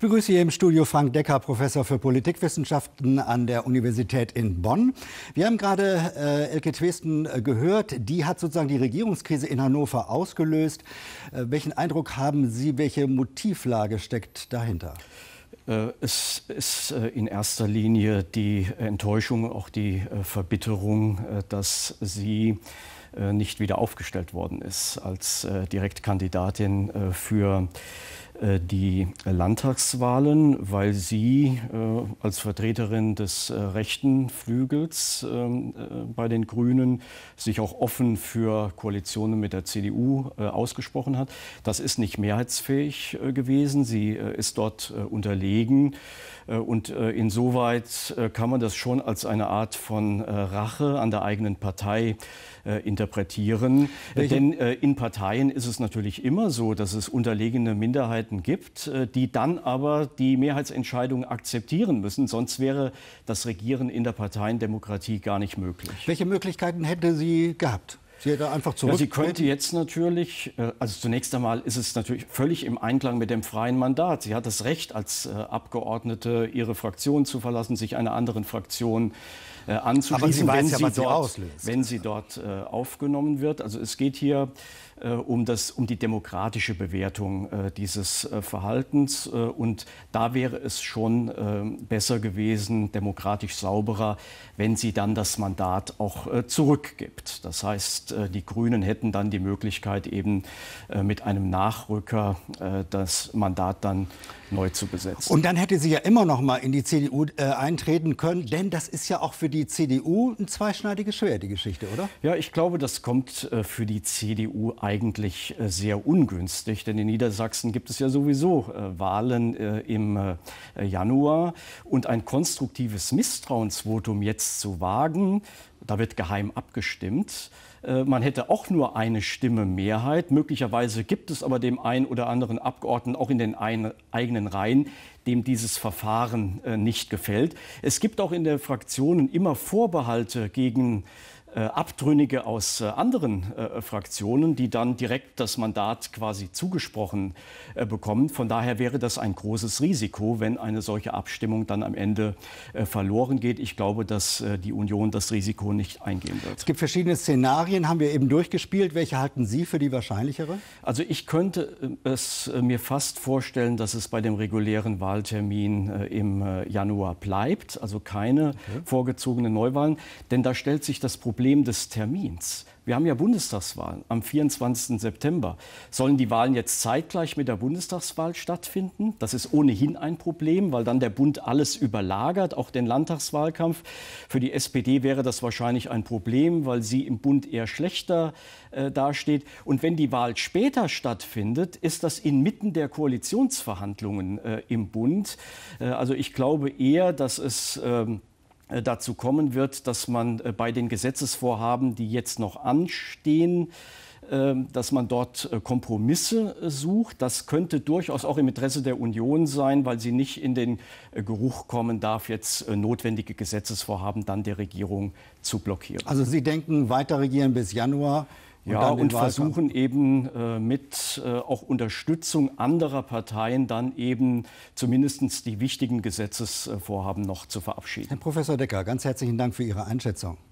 Ich begrüße hier im Studio Frank Decker, Professor für Politikwissenschaften an der Universität in Bonn. Wir haben gerade äh, Elke Twesten äh, gehört. Die hat sozusagen die Regierungskrise in Hannover ausgelöst. Äh, welchen Eindruck haben Sie? Welche Motivlage steckt dahinter? Äh, es ist äh, in erster Linie die Enttäuschung, auch die Verbitterung, dass sie nicht wieder aufgestellt worden ist als Direktkandidatin für äh, die Landtagswahlen, weil sie äh, als Vertreterin des äh, rechten Flügels ähm, äh, bei den Grünen sich auch offen für Koalitionen mit der CDU äh, ausgesprochen hat. Das ist nicht mehrheitsfähig äh, gewesen. Sie ist dort unterlegen. und insoweit kann man das schon als eine Art von Rache an der eigenen Partei interpretieren. Denn in Parteien ist es natürlich immer so, dass es unterlegene Minderheiten Abgeordneten gibt, äh, die dann aber die Mehrheitsentscheidung akzeptieren müssen. Sonst wäre das Regieren in der Parteiendemokratie gar nicht möglich. Welche Möglichkeiten hätte sie gehabt? Sie hätte einfach zurück. Ja, sie könnte jetzt natürlich, äh, also zunächst einmal ist es natürlich völlig im Einklang mit dem freien Mandat. Sie hat das Recht, als äh, Abgeordnete ihre Fraktion zu verlassen, sich einer anderen Fraktion äh, äh, anzuschließen, wenn, ja, sie dort, sie wenn sie dort äh, aufgenommen wird. Also es geht hier äh, um, das, um die demokratische Bewertung äh, dieses äh, Verhaltens. Äh, und da wäre es schon äh, besser gewesen, demokratisch sauberer, wenn sie dann das Mandat auch äh, zurückgibt. Das heißt, die Grünen hätten dann die Möglichkeit, eben mit einem Nachrücker das Mandat dann neu zu besetzen. Und dann hätte sie ja immer noch mal in die CDU eintreten können, denn das ist ja auch für die die CDU ein zweischneidiges Schwert, die Geschichte, oder? Ja, ich glaube, das kommt äh, für die CDU eigentlich äh, sehr ungünstig, denn in Niedersachsen gibt es ja sowieso äh, Wahlen im Januar und ein konstruktives Misstrauensvotum jetzt zu wagen, da wird geheim abgestimmt. Äh, man hätte auch nur eine Stimme Mehrheit. Möglicherweise gibt es aber dem einen oder anderen Abgeordneten auch in den eigenen Reihen, dem dieses Verfahren äh, nicht gefällt. Es gibt auch in der Fraktionen immer Vorbehalte gegen äh, äh, Abtrünnige aus äh, anderen äh, Fraktionen, die dann direkt das Mandat quasi zugesprochen äh, bekommen. Von daher wäre das ein großes Risiko, wenn eine solche Abstimmung dann am Ende äh, verloren geht. Ich glaube, dass äh, die Union das Risiko nicht eingehen wird. Es gibt verschiedene Szenarien, haben wir eben durchgespielt. Welche halten Sie für die wahrscheinlichere? Also ich könnte es mir fast vorstellen, dass es bei dem regulären Wahltermin im Januar bleibt, also keine okay. vorgezogenen Neuwahlen, denn da stellt sich das Problem, Problem des Termins. Wir haben ja Bundestagswahlen am 24. September. Sollen die Wahlen jetzt zeitgleich mit der Bundestagswahl stattfinden? Das ist ohnehin ein Problem, weil dann der Bund alles überlagert, auch den Landtagswahlkampf. Für die SPD wäre das wahrscheinlich ein Problem, weil sie im Bund eher schlechter äh, dasteht. Und wenn die Wahl später stattfindet, ist das inmitten der Koalitionsverhandlungen äh, im Bund. Äh, also ich glaube eher, dass es ähm, äh, dazu kommen wird, dass man äh, bei den Gesetzesvorhaben, die jetzt noch anstehen, ähm, dass man dort äh, Kompromisse sucht. Das könnte durchaus auch im Interesse der Union sein, weil sie nicht in den Geruch kommen darf, jetzt notwendige Gesetzesvorhaben dann der Regierung zu blockieren. Also Sie denken, weiter regieren bis Januar und ja, und versuchen eben äh, mit äh, auch Unterstützung anderer Parteien dann eben zumindest die wichtigen Gesetzesvorhaben noch zu verabschieden. Herr Professor Decker, ganz herzlichen Dank für Ihre Einschätzung.